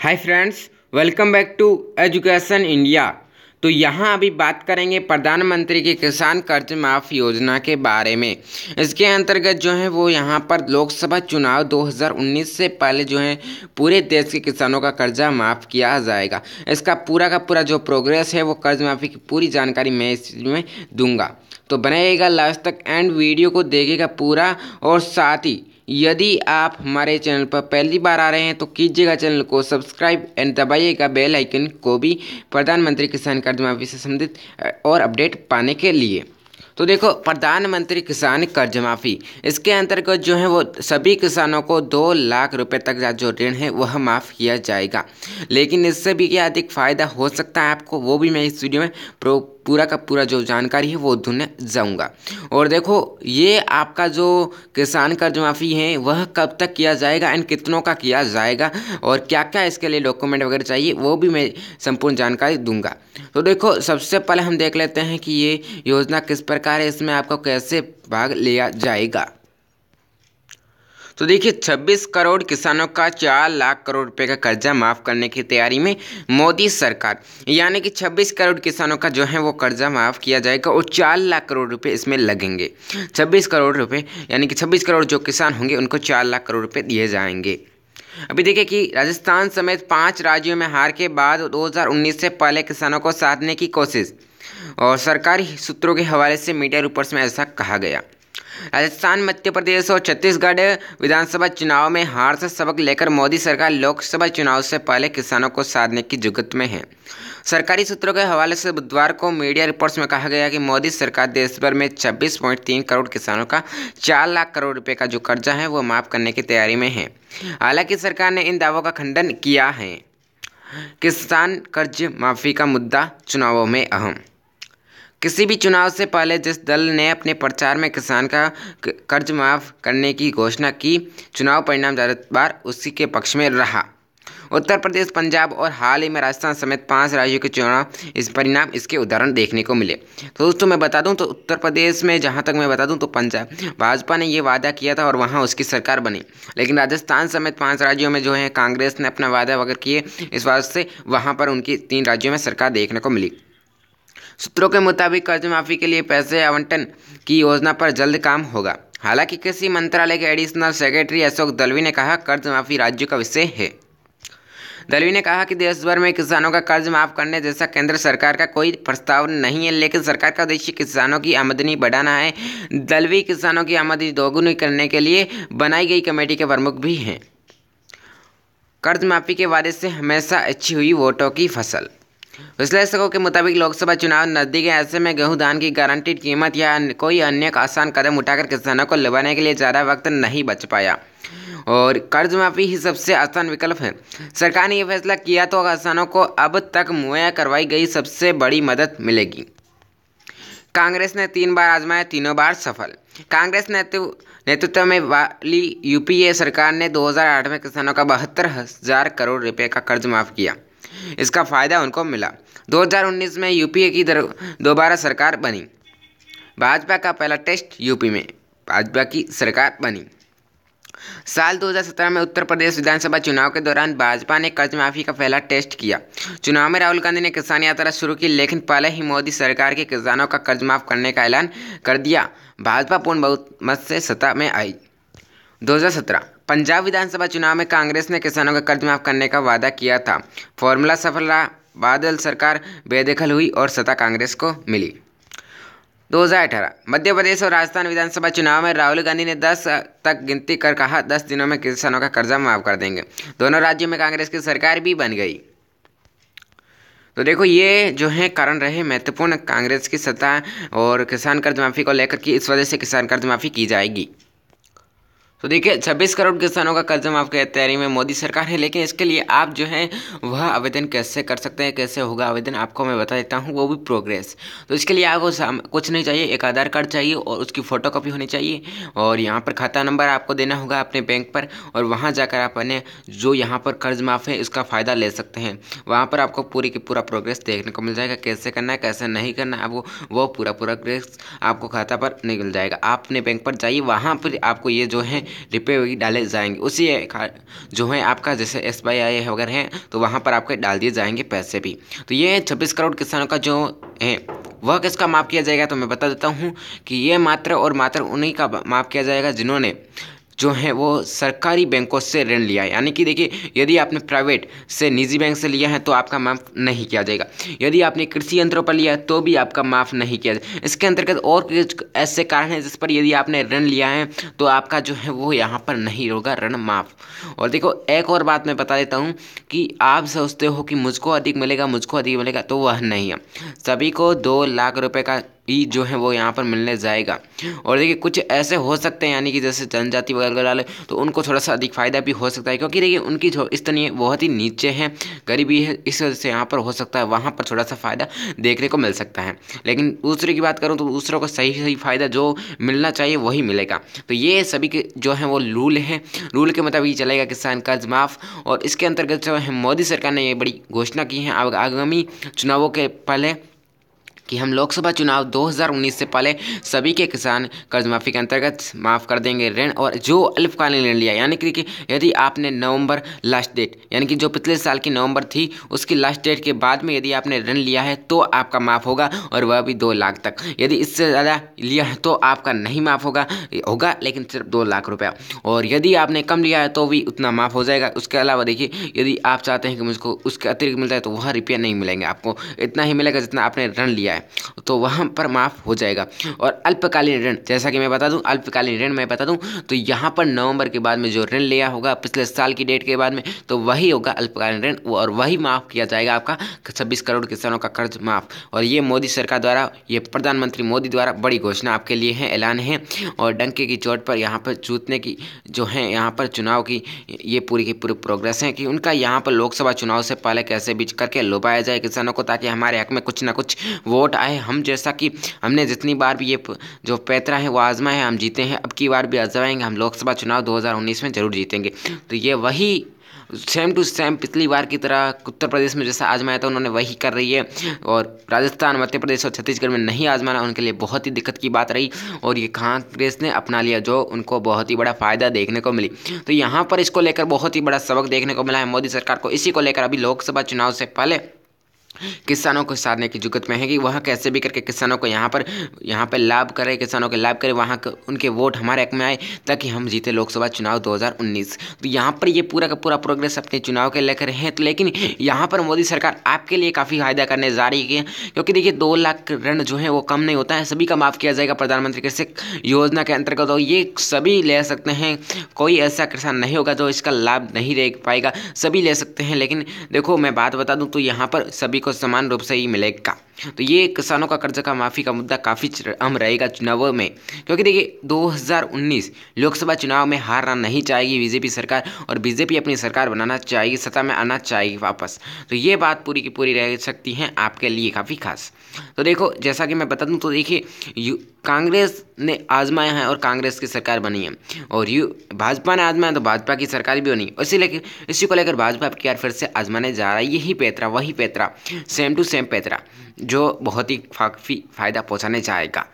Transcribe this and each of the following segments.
hi friends welcome back to Education India तो यहाँ अभी बात करेंगे प्रधानमंत्री के किसान कर्ज माफ़ योजना के बारे में इसके अंतर्गत जो है वो यहाँ पर लोकसभा चुनाव 2019 से पहले जो है पूरे देश के किसानों का कर्जा माफ़ किया जाएगा इसका पूरा का पूरा जो प्रोग्रेस है वो कर्ज माफ़ी की पूरी जानकारी मैं इसमें दूंगा तो बनाइएगा लास्ट तक एंड वीडियो को देखेगा पूरा और साथ ही यदि आप हमारे चैनल पर पहली बार आ रहे हैं तो कीजिएगा चैनल को सब्सक्राइब एंड दबाइएगा बेल आइकन को भी प्रधानमंत्री किसान कर्ज माफी से संबंधित और अपडेट पाने के लिए तो देखो प्रधानमंत्री किसान कर्ज माफ़ी इसके अंतर्गत जो है वो सभी किसानों को दो लाख रुपए तक का जो ऋण है वह माफ़ किया जाएगा लेकिन इससे भी क्या अधिक फ़ायदा हो सकता है आपको वो भी मैं इस वीडियो में प्रो पूरा का पूरा जो जानकारी है वो देने जाऊँगा और देखो ये आपका जो किसान कर्ज माफ़ी है वह कब तक किया जाएगा एंड कितनों का किया जाएगा और क्या क्या इसके लिए डॉक्यूमेंट वगैरह चाहिए वो भी मैं संपूर्ण जानकारी दूंगा तो देखो सबसे पहले हम देख लेते हैं कि ये योजना किस प्रकार है इसमें आपको कैसे भाग लिया जाएगा तो देखिए 26 करोड़ किसानों का 4 लाख करोड़ रुपए का कर्जा माफ़ करने की तैयारी में मोदी सरकार यानी कि 26 करोड़ किसानों का जो है वो कर्जा माफ़ किया जाएगा और 4 लाख करोड़ रुपए इसमें लगेंगे 26 करोड़ रुपए यानी कि 26 करोड़ जो किसान होंगे उनको 4 लाख करोड़ रुपए दिए जाएंगे अभी देखिए कि राजस्थान समेत पाँच राज्यों में हार के बाद 2019 से पहले किसानों को साधने की कोशिश और सरकारी सूत्रों के हवाले से मीडिया रिपोर्ट्स में ऐसा कहा गया राजस्थान मध्य प्रदेश और छत्तीसगढ़ विधानसभा चुनाव में हार से सबक लेकर मोदी सरकार लोकसभा चुनाव से पहले किसानों को साधने की जुगत में है सरकारी सूत्रों के हवाले से बुधवार को मीडिया रिपोर्ट्स में कहा गया कि मोदी सरकार देश भर में 26.3 करोड़ किसानों का 4 लाख करोड़ रुपए का जो कर्जा है वो माफ करने की तैयारी में है हालांकि सरकार ने इन दावों का खंडन किया है किसान कर्ज माफी का मुद्दा चुनावों में अहम किसी भी चुनाव से पहले जिस दल ने अपने प्रचार में किसान का कर्ज माफ़ करने की घोषणा की चुनाव परिणाम ज़्यादातर उसी के पक्ष में रहा उत्तर प्रदेश पंजाब और हाल ही में राजस्थान समेत पांच राज्यों के चुनाव इस परिणाम इसके उदाहरण देखने को मिले तो दोस्तों मैं बता दूं तो उत्तर प्रदेश में जहां तक मैं बता दूं तो पंजाब भाजपा ने ये वादा किया था और वहां उसकी सरकार बनी लेकिन राजस्थान समेत पाँच राज्यों में जो है कांग्रेस ने अपना वादा वगैरह किए इस वजह से वहाँ पर उनकी तीन राज्यों में सरकार देखने को मिली सूत्रों के मुताबिक कर्ज माफी के लिए पैसे आवंटन की योजना पर जल्द काम होगा हालांकि कृषि मंत्रालय के एडिशनल सेक्रेटरी अशोक दलवी ने कहा कर्ज माफी राज्य का विषय है दलवी ने कहा कि देश भर में किसानों का कर्ज माफ करने जैसा केंद्र सरकार का कोई प्रस्ताव नहीं है लेकिन सरकार का उद्देश्य किसानों की आमदनी बढ़ाना है दलवी किसानों की आमदनी दोगुनी करने के लिए बनाई गई कमेटी के प्रमुख भी हैं कर्ज माफी के वादे से हमेशा अच्छी हुई वोटों की फसल विश्लेषकों के मुताबिक लोकसभा चुनाव नजदीक है ऐसे में गेहूं धान की गारंटीड कीमत या कोई अन्य आसान कदम उठाकर किसानों को लुभाने के लिए ज़्यादा वक्त नहीं बच पाया और कर्ज माफ़ी ही सबसे आसान विकल्प है सरकार ने यह फैसला किया तो किसानों को अब तक मुहैया करवाई गई सबसे बड़ी मदद मिलेगी कांग्रेस ने तीन बार आजमाया तीनों बार सफल कांग्रेस नेतृत्व में वाली यूपीए सरकार ने 2008 में किसानों का बहत्तर हज़ार करोड़ रुपए का कर्ज माफ़ किया इसका फ़ायदा उनको मिला 2019 में यूपीए की दोबारा सरकार बनी भाजपा का पहला टेस्ट यूपी में भाजपा की सरकार बनी साल 2017 में उत्तर प्रदेश विधानसभा चुनाव के दौरान भाजपा ने कर्ज माफी का पहला टेस्ट किया चुनाव में राहुल गांधी ने किसान यात्रा शुरू की लेकिन पहले ही मोदी सरकार के किसानों का कर्ज माफ करने का ऐलान कर दिया भाजपा पूर्ण बहुमत से सत्ता में आई 2017 पंजाब विधानसभा चुनाव में कांग्रेस ने किसानों का कर्ज माफ करने का वादा किया था फॉर्मूला सफल रहा बादल सरकार बेदखल हुई और सत्ता कांग्रेस को मिली 2018 मध्य प्रदेश और राजस्थान विधानसभा चुनाव में राहुल गांधी ने 10 तक गिनती कर कहा 10 दिनों में किसानों का कर्जा माफ कर देंगे दोनों राज्यों में कांग्रेस की सरकार भी बन गई तो देखो ये जो है कारण रहे महत्वपूर्ण कांग्रेस की सत्ता और किसान कर्ज माफ़ी को लेकर कि इस वजह से किसान कर्ज माफ़ी की जाएगी तो देखिए 26 करोड़ किसानों का कर्ज माफ की तैयारी में मोदी सरकार है लेकिन इसके लिए आप जो है वह आवेदन कैसे कर सकते हैं कैसे होगा आवेदन आपको मैं बता देता हूँ वो भी प्रोग्रेस तो इसके लिए आपको कुछ नहीं चाहिए एक आधार कार्ड चाहिए और उसकी फ़ोटो कॉपी होनी चाहिए और यहाँ पर खाता नंबर आपको देना होगा अपने बैंक पर और वहाँ जाकर आप अपने जो यहाँ पर कर्ज माफ़ है उसका फ़ायदा ले सकते हैं वहाँ पर आपको पूरी की पूरा प्रोग्रेस देखने को मिल जाएगा कैसे करना है कैसे नहीं करना है वो वो पूरा पूरा प्रोग्रेस आपको खाता पर निकल जाएगा आप अपने बैंक पर जाइए वहाँ पर आपको ये जो है डिब्बे वगैरह डाले जाएंगे उसी जो है आपका जैसे एस बी आई वगैरह है तो वहाँ पर आपके डाल दिए जाएंगे पैसे भी तो ये छब्बीस करोड़ किसानों का जो है वह किसका माफ़ किया जाएगा तो मैं बता देता हूँ कि ये मात्र और मात्र उन्हीं का माफ़ किया जाएगा जिन्होंने जो हैं वो सरकारी बैंकों से ऋण लिया है यानी कि देखिए यदि आपने प्राइवेट से निजी बैंक से लिया है तो आपका माफ़ नहीं किया जाएगा यदि आपने कृषि यंत्रों पर लिया है तो भी आपका माफ़ नहीं किया जाएगा इसके अंतर्गत और कुछ ऐसे कारण हैं जिस पर यदि आपने ऋण लिया है तो आपका जो है वो यहाँ पर नहीं होगा ऋण माफ़ और देखो एक और बात मैं बता देता हूँ कि आप सोचते हो कि मुझको अधिक मिलेगा मुझको अधिक मिलेगा तो वह नहीं है सभी को दो लाख रुपये का ही जो है वो यहाँ पर मिलने जाएगा और देखिए कुछ ऐसे हो सकते हैं यानी कि जैसे जनजाति वगैरह वाले तो उनको थोड़ा सा अधिक फ़ायदा भी हो सकता है क्योंकि देखिए उनकी जो स्थानीय बहुत ही नीचे हैं गरीबी है इस वजह से यहाँ पर हो सकता है वहाँ पर थोड़ा सा फ़ायदा देखने को मिल सकता है लेकिन दूसरे की बात करूँ तो दूसरों को सही सही फ़ायदा जो मिलना चाहिए वही मिलेगा तो ये सभी के जो हैं वो रूल हैं रूल के मुताबिक चलेगा किसान कर्ज माफ़ और इसके अंतर्गत जो है मोदी सरकार ने ये बड़ी घोषणा की है आगामी चुनावों के पहले कि हम लोकसभा चुनाव 2019 से पहले सभी के किसान कर्ज माफ़ी के अंतर्गत माफ़ कर देंगे ऋण और जो अल्पकालीन ऋण लिया यानी कि यदि आपने नवंबर लास्ट डेट यानी कि जो पिछले साल की नवंबर थी उसकी लास्ट डेट के बाद में यदि आपने ऋण लिया है तो आपका माफ़ होगा और वह भी दो लाख तक यदि इससे ज़्यादा लिया है तो आपका नहीं माफ़ होगा होगा लेकिन सिर्फ दो लाख रुपया और यदि आपने कम लिया है तो भी उतना माफ़ हो जाएगा उसके अलावा देखिए यदि आप चाहते हैं कि मुझको उसके अतिरिक्त मिलता है तो वह रुपया नहीं मिलेंगे आपको इतना ही मिलेगा जितना आपने ऋण लिया है है तो वहाँ पर माफ़ हो जाएगा और अल्पकालीन ऋण जैसा कि मैं बता दूँ अल्पकालीन ऋण मैं बता दूँ तो यहाँ पर नवंबर के बाद में जो ऋण लिया होगा पिछले साल की डेट के बाद में तो वही होगा अल्पकालीन ऋण और वही माफ़ किया जाएगा आपका छब्बीस करोड़ किसानों का कर्ज माफ़ और ये मोदी सरकार द्वारा ये प्रधानमंत्री मोदी द्वारा बड़ी घोषणा आपके लिए है ऐलान है और डंके की चोट पर यहाँ पर जूतने की जो है यहाँ पर चुनाव की ये पूरी की पूरी प्रोग्रेस है कि उनका यहाँ पर लोकसभा चुनाव से पहले कैसे बीच करके लुभाया जाए किसानों को ताकि हमारे हक में कुछ ना कुछ वोट वोट आए हम जैसा कि हमने जितनी बार भी ये जो पैतरा है वो आजमा है हम जीते हैं अब की बार भी आजमाएंगे हम लोकसभा चुनाव 2019 में ज़रूर जीतेंगे तो ये वही सेम टू सेम पिछली बार की तरह उत्तर प्रदेश में जैसा आजमाया था उन्होंने वही कर रही है और राजस्थान मध्य प्रदेश और छत्तीसगढ़ में नहीं आजमाना उनके लिए बहुत ही दिक्कत की बात रही और ये कांग्रेस ने अपना लिया जो उनको बहुत ही बड़ा फ़ायदा देखने को मिली तो यहाँ पर इसको लेकर बहुत ही बड़ा सबक देखने को मिला है मोदी सरकार को इसी को लेकर अभी लोकसभा चुनाव से पहले किसानों को साधने की जुगत में है कि वह कैसे भी करके किसानों को यहाँ पर यहाँ पर लाभ करें किसानों के लाभ करें वहाँ उनके वोट हमारे हक में आए ताकि हम जीते लोकसभा चुनाव 2019 तो यहाँ पर ये पूरा का पूरा प्रोग्रेस अपने चुनाव के लेकर हैं तो लेकिन यहाँ पर मोदी सरकार आपके लिए काफ़ी फायदा करने जा रही है क्योंकि देखिए दो लाख ऋण जो है वो कम नहीं होता है सभी का माफ़ किया जाएगा प्रधानमंत्री कृषि योजना के अंतर्गत और ये सभी ले सकते हैं कोई ऐसा किसान नहीं होगा जो इसका लाभ नहीं दे पाएगा सभी ले सकते हैं लेकिन देखो मैं बात बता दूँ तो यहाँ पर सभी को समान रूप से ही मिलेगा तो ये किसानों का कर्ज का माफ़ी का मुद्दा काफ़ी अहम रहेगा चुनावों में क्योंकि देखिए 2019 लोकसभा चुनाव में हारना नहीं चाहेगी बीजेपी सरकार और बीजेपी अपनी सरकार बनाना चाहेगी सत्ता में आना चाहेगी वापस तो ये बात पूरी की पूरी रह सकती हैं आपके लिए काफ़ी खास तो देखो जैसा कि मैं बता दूँ तो देखिए कांग्रेस ने आजमाया है और कांग्रेस की सरकार बनी है और यू भाजपा ने आजमाया तो भाजपा की सरकार भी बनी इसी लेकर इसी को लेकर भाजपा की यार फिर से आजमाने जा रहा है यही पैतरा वही पैतरा सेम टू सेम पैतरा जो बहुत ही काफ़ी फ़ायदा पहुँचाने जाएगा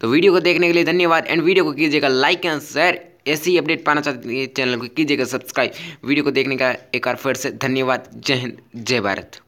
तो वीडियो को देखने के लिए धन्यवाद एंड वीडियो को कीजिएगा लाइक एंड शेयर ऐसी अपडेट पाना चाहते हैं चैनल को कीजिएगा सब्सक्राइब वीडियो को देखने का एक बार फिर से धन्यवाद जय हिंद जय भारत